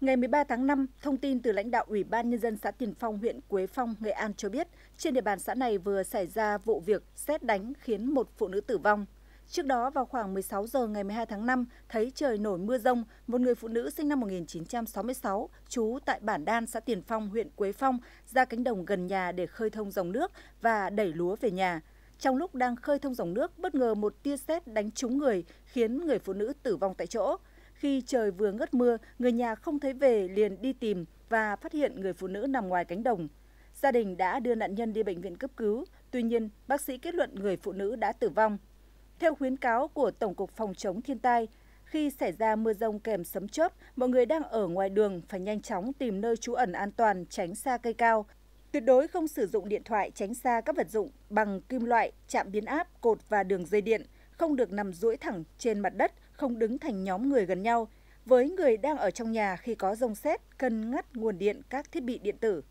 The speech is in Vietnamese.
Ngày 13 tháng 5, thông tin từ lãnh đạo Ủy ban Nhân dân xã Tiền Phong, huyện Quế Phong, Nghệ An cho biết, trên địa bàn xã này vừa xảy ra vụ việc xét đánh khiến một phụ nữ tử vong. Trước đó, vào khoảng 16 giờ ngày 12 tháng 5, thấy trời nổi mưa rông, một người phụ nữ sinh năm 1966, trú tại bản Đan, xã Tiền Phong, huyện Quế Phong, ra cánh đồng gần nhà để khơi thông dòng nước và đẩy lúa về nhà. Trong lúc đang khơi thông dòng nước, bất ngờ một tia sét đánh trúng người, khiến người phụ nữ tử vong tại chỗ. Khi trời vừa ngớt mưa, người nhà không thấy về liền đi tìm và phát hiện người phụ nữ nằm ngoài cánh đồng. Gia đình đã đưa nạn nhân đi bệnh viện cấp cứu, tuy nhiên bác sĩ kết luận người phụ nữ đã tử vong. Theo khuyến cáo của Tổng cục Phòng chống thiên tai, khi xảy ra mưa rông kèm sấm chớp, mọi người đang ở ngoài đường phải nhanh chóng tìm nơi trú ẩn an toàn, tránh xa cây cao. Tuyệt đối không sử dụng điện thoại tránh xa các vật dụng bằng kim loại, chạm biến áp, cột và đường dây điện, không được nằm duỗi thẳng trên mặt đất, không đứng thành nhóm người gần nhau với người đang ở trong nhà khi có rông xét cần ngắt nguồn điện các thiết bị điện tử.